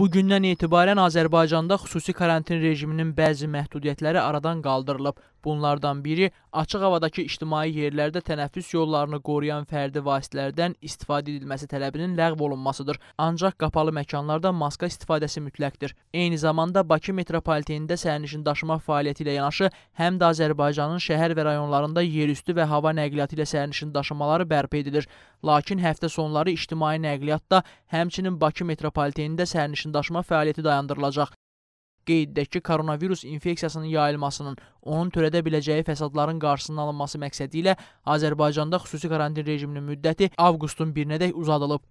Bugündən etibarən Azərbaycanda xüsusi karantin rejiminin bəzi məhdudiyyətləri aradan qaldırılıb. Bunlardan biri açıq havadakı ictimai yerlərdə tənəffüs yollarını qoruyan fərdi vasitələrdən istifadə edilməsi tələbinin ləğv olunmasıdır. Ancaq qapalı məkanlarda maska istifadəsi mütləqdir. Eyni zamanda Bakı metropolitenində sərnişin daşıma fəaliyyəti ilə yanaşı həm də Azərbaycanın şəhər və rayonlarında yerüstü və hava nəqliyyatı ilə sərnişin daşımaları bərpa edilir. Lakin həftə sonları ictimai nəqliyyatda, həmçinin Bakı metropolitenində sərnişin daşıma fəaliyyəti dayandırılacaq qeyddəki koronavirus infeksiyasının yayılmasının, onun törədə biləcəyi fəsadların qarşısının alınması məqsədi ilə Azərbaycanda xüsusi karantin rejiminin müddəti avqustun 1-nədək uzadılıb.